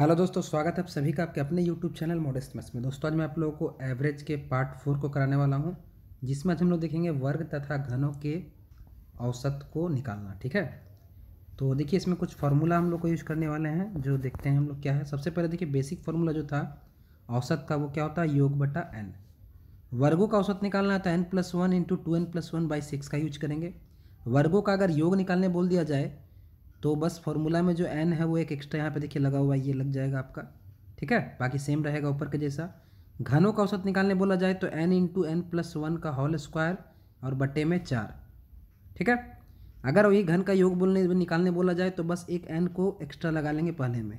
hello दोस्तों स्वागत है आप सभी का आपके अपने यूट्यूब चैनल मॉडेस्ट मैथ्स में दोस्तों आज मैं आप लोगों को एवरेज के पार्ट फोर को कराने वाला हूं जिसमें आज हम लोग देखेंगे वर्ग तथा घनों के औसत को निकालना ठीक है तो देखिए इसमें कुछ फार्मूला हम लोग को यूज़ करने वाले हैं जो देखते हैं हम लोग क्या है सबसे पहले देखिए बेसिक फार्मूला जो था औसत का वो क्या होता है योग बटा एन वर्गों का औसत निकालना है तो N plus one into two N plus one by six का यूज करेंगे वर्गों का अगर योग निकालने बोल दिया जाए तो बस फॉर्मूला में जो एन है वो एक एक्स्ट्रा यहाँ पे देखिए लगा हुआ है ये लग जाएगा आपका ठीक है बाकी सेम रहेगा ऊपर के जैसा घनों का औसत निकालने बोला जाए तो N into N plus one का होल स्क्वायर और बटे में चार ठीक है अगर वही घन का योग बोलने निकालने बोला जाए तो बस एक एन को एक्स्ट्रा लगा लेंगे पहले में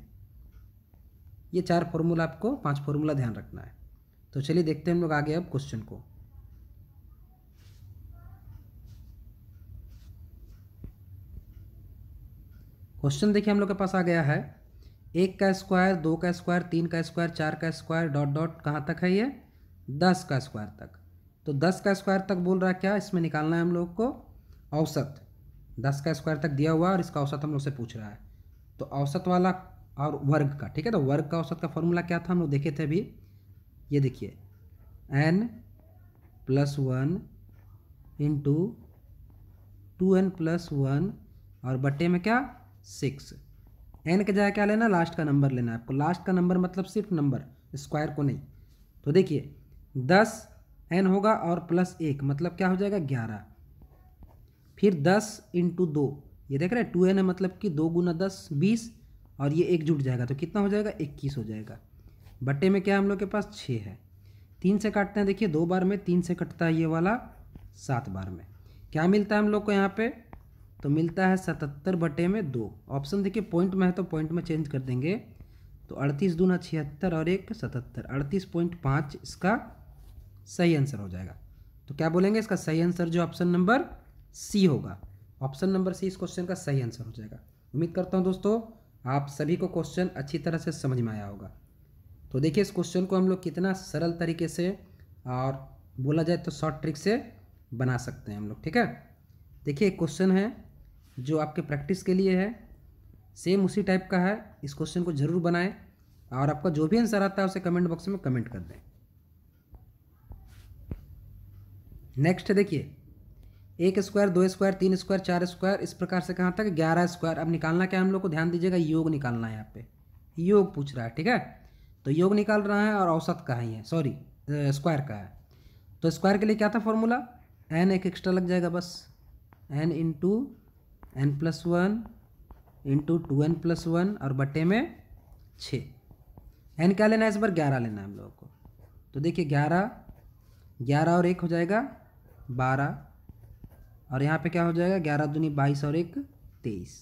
ये चार फॉर्मूला आपको पाँच फॉर्मूला ध्यान रखना है तो चलिए देखते हैं हम लोग आगे अब क्वेश्चन को क्वेश्चन देखिए हम लोग के पास आ गया है एक का स्क्वायर दो का स्क्वायर तीन का स्क्वायर चार का स्क्वायर डॉट डॉट कहाँ तक है ये दस का स्क्वायर तक तो दस का स्क्वायर तक बोल रहा है क्या इसमें निकालना है हम लोग को औसत दस का स्क्वायर तक दिया हुआ और इसका औसत हम लोग से पूछ रहा है तो औसत वाला और वर्ग का ठीक है तो वर्ग का औसत का फॉर्मूला क्या था हम लोग देखे थे अभी ये देखिए N plus one into two N plus one और बट्टे में क्या सिक्स एन के जगह क्या लेना लास्ट का नंबर लेना है आपको लास्ट का नंबर मतलब सिर्फ नंबर स्क्वायर को नहीं तो देखिए दस एन होगा और प्लस एक मतलब क्या हो जाएगा ग्यारह फिर दस इंटू दो ये देख रहे हैं टू एन है मतलब कि दो गुना दस बीस और ये एक जुट जाएगा तो कितना हो जाएगा इक्कीस हो जाएगा बट्टे में क्या हम लोग के पास छः है तीन से काटते हैं देखिए दो बार में तीन से कटता है ये वाला सात बार में क्या मिलता है हम लोग को यहाँ पर तो मिलता है सतहत्तर बटे में दो ऑप्शन देखिए पॉइंट में है तो पॉइंट में चेंज कर देंगे तो अड़तीस दूना छिहत्तर और एक सतहत्तर अड़तीस पॉइंट पाँच इसका सही आंसर हो जाएगा तो क्या बोलेंगे इसका सही आंसर जो ऑप्शन नंबर सी होगा ऑप्शन नंबर सी इस क्वेश्चन का सही आंसर हो जाएगा उम्मीद करता हूँ दोस्तों आप सभी को क्वेश्चन अच्छी तरह से समझ में आया होगा तो देखिए इस क्वेश्चन को हम लोग कितना सरल तरीके से और बोला जाए तो शॉर्ट ट्रिक से बना सकते हैं हम लोग ठीक है देखिए क्वेश्चन है जो आपके प्रैक्टिस के लिए है सेम उसी टाइप का है इस क्वेश्चन को ज़रूर बनाएं और आपका जो भी आंसर आता है उसे कमेंट बॉक्स में कमेंट कर दें नेक्स्ट देखिए एक स्क्वायर दो स्क्वायर तीन स्क्वायर चार स्क्वायर इस प्रकार से कहाँ तक ग्यारह स्क्वायर अब निकालना क्या हम लोग को ध्यान दीजिएगा योग निकालना है यहाँ पे योग पूछ रहा है ठीक है तो योग निकाल रहा है और औसत का ही है सॉरी स्क्वायर का है तो स्क्वायर के लिए क्या था फॉर्मूला एन एक एक्स्ट्रा लग जाएगा बस N into N plus one into two N plus one और बटे में छः एन क्या लेना है इस बार ग्यारह लेना है हम लोगों को तो देखिए ग्यारह ग्यारह और एक हो जाएगा बारह और यहाँ पे क्या हो जाएगा ग्यारह दूनी बाईस और एक तेईस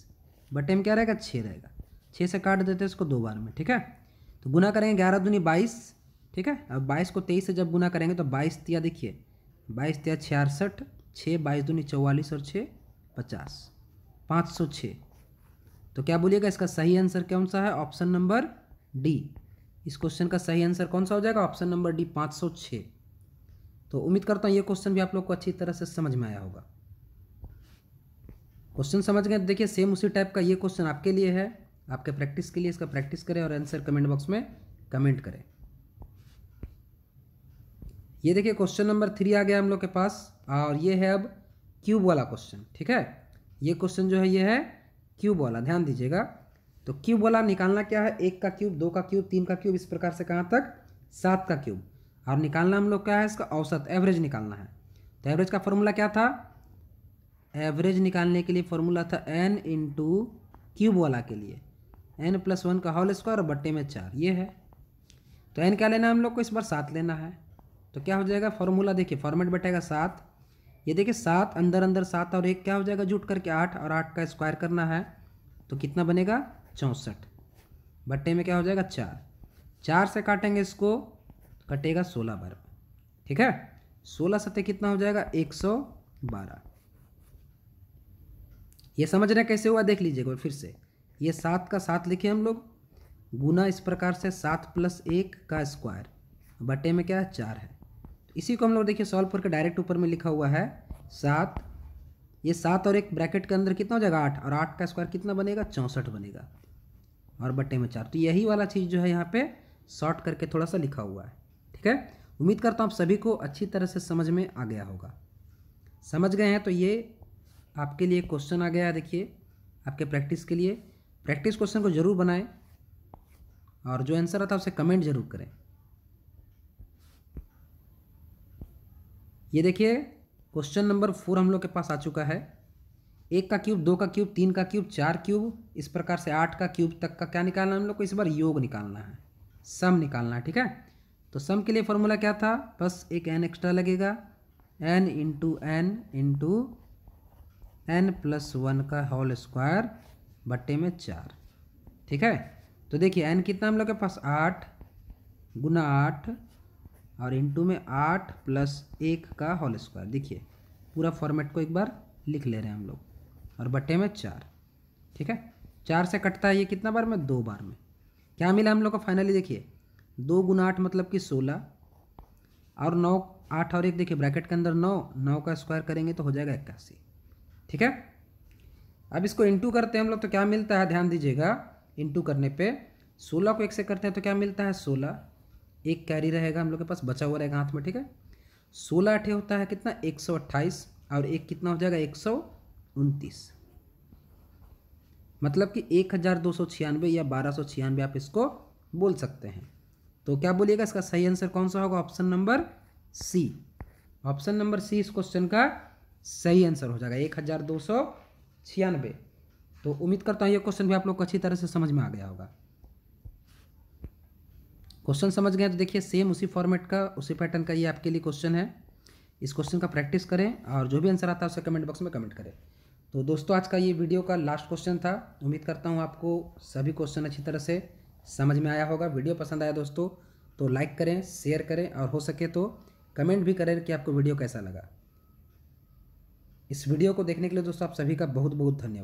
बटे में क्या रहेगा छः रहेगा छः से काट देते हैं इसको दो बार में ठीक है तो गुना करेंगे ग्यारह दूनी बाईस ठीक है अब बाईस को तेईस से जब गुना करेंगे तो बाईस तिया देखिए बाईस तिया छियासठ छः बाईस दूनी चौवालीस और छः पचास पाँच सौ छः तो क्या बोलिएगा इसका सही आंसर कौन सा है ऑप्शन नंबर डी इस क्वेश्चन का सही आंसर कौन सा हो जाएगा ऑप्शन नंबर डी पाँच सौ छः तो उम्मीद करता हूँ ये क्वेश्चन भी आप लोग को अच्छी तरह से समझ में आया होगा क्वेश्चन समझ गए देखिए सेम उसी टाइप का ये क्वेश्चन आपके लिए है आपके प्रैक्टिस के लिए इसका प्रैक्टिस करें और आंसर कमेंट बॉक्स में कमेंट करें ये देखिए क्वेश्चन नंबर थ्री आ गया हम लोग के पास और ये है अब क्यूब वाला क्वेश्चन ठीक है ये क्वेश्चन जो है ये है क्यूब वाला ध्यान दीजिएगा तो क्यूब वाला निकालना क्या है एक का क्यूब दो का क्यूब तीन का क्यूब इस प्रकार से कहाँ तक सात का क्यूब और निकालना हम लोग क्या है इसका औसत एवरेज निकालना है तो एवरेज का फॉर्मूला क्या था एवरेज निकालने के लिए फॉर्मूला था एन इंटू क्यूब वाला के लिए एन प्लस वन का होल स्क्वायर और बट्टे में चार ये है तो एन क्या लेना है हम लोग को इस बार सात लेना है तो क्या हो जाएगा फॉर्मूला देखिए फॉर्मेट बैठेगा सात ये देखिए सात अंदर अंदर सात और एक क्या हो जाएगा जुट करके आठ और आठ का स्क्वायर करना है तो कितना बनेगा चौंसठ बट्टे में क्या हो जाएगा चार चार से काटेंगे इसको कटेगा सोलह बार ठीक है सोलह सत्य कितना हो जाएगा एक सौ बारह ये रहे कैसे हुआ देख लीजिएगा फिर से ये सात का सात लिखे हम लोग गुना इस प्रकार से सात प्लस एक का स्क्वायर बटे में क्या है चार है इसी को हम लोग देखिए सॉल्व करके डायरेक्ट ऊपर में लिखा हुआ है सात ये सात और एक ब्रैकेट के अंदर कितना हो जाएगा आठ और आठ का स्क्वायर कितना बनेगा चौंसठ बनेगा और बट्टे में चार तो यही वाला चीज़ जो है यहाँ पे शॉर्ट करके थोड़ा सा लिखा हुआ है ठीक है उम्मीद करता हूँ आप सभी को अच्छी तरह से समझ में आ गया होगा समझ गए हैं तो ये आपके लिए क्वेश्चन आ गया है देखिए आपके प्रैक्टिस के लिए प्रैक्टिस क्वेश्चन को ज़रूर बनाएँ और जो आंसर आता है उसे कमेंट जरूर करें ये देखिए क्वेश्चन नंबर फोर हम लोग के पास आ चुका है एक का क्यूब दो का क्यूब तीन का क्यूब चार क्यूब इस प्रकार से आठ का क्यूब तक का क्या निकालना है हम लोग को इस बार योग निकालना है सम निकालना है ठीक है तो सम के लिए फॉर्मूला क्या था बस एक एन एक्स्ट्रा लगेगा N into N into N plus one का होल स्क्वायर बट्टे में चार ठीक है तो देखिए एन कितना हम लोग के पास आठ गुना आठ और इंटू में आठ प्लस एक का होल स्क्वायर देखिए पूरा फॉर्मेट को एक बार लिख ले रहे हैं हम लोग और बट्टे में चार ठीक है चार से कटता है ये कितना बार में दो बार में क्या मिला हम लोग को फाइनली देखिए दो गुना आठ मतलब कि सोलह और नौ आठ और एक देखिए ब्रैकेट के अंदर नौ नौ का स्क्वायर करेंगे तो हो जाएगा इक्यासी ठीक है अब इसको इंटू करते हैं हम लोग तो क्या मिलता है ध्यान दीजिएगा इंटू करने पे सोलह को एक से करते हैं तो क्या मिलता है सोलह एक कैरी रहेगा हम लोग के पास बचा हुआ रहेगा हाथ में ठीक है सोलह अठे होता है कितना एक सौ अट्ठाईस और एक कितना हो जाएगा एक सौ उनतीस मतलब कि एक हज़ार दो सौ छियानवे या बारह सौ छियानवे आप इसको बोल सकते हैं तो क्या बोलिएगा इसका सही आंसर कौन सा होगा option number C option number C इस क्वेश्चन का सही आंसर हो जाएगा एक हज़ार दो सौ छियानवे तो उम्मीद करता हूँ ये क्वेश्चन भी आप लोग को अच्छी तरह से समझ में आ गया होगा क्वेश्चन समझ गए तो देखिए सेम उसी फॉर्मेट का उसी पैटर्न का ये आपके लिए क्वेश्चन है इस क्वेश्चन का प्रैक्टिस करें और जो भी आंसर आता है उसे कमेंट बॉक्स में कमेंट करें तो दोस्तों आज का ये वीडियो का लास्ट क्वेश्चन था उम्मीद करता हूँ आपको सभी क्वेश्चन अच्छी तरह से समझ में आया होगा वीडियो पसंद आया दोस्तों तो लाइक करें शेयर करें और हो सके तो कमेंट भी करें कि आपको वीडियो कैसा लगा इस वीडियो को देखने के लिए दोस्तों आप सभी का बहुत बहुत धन्यवाद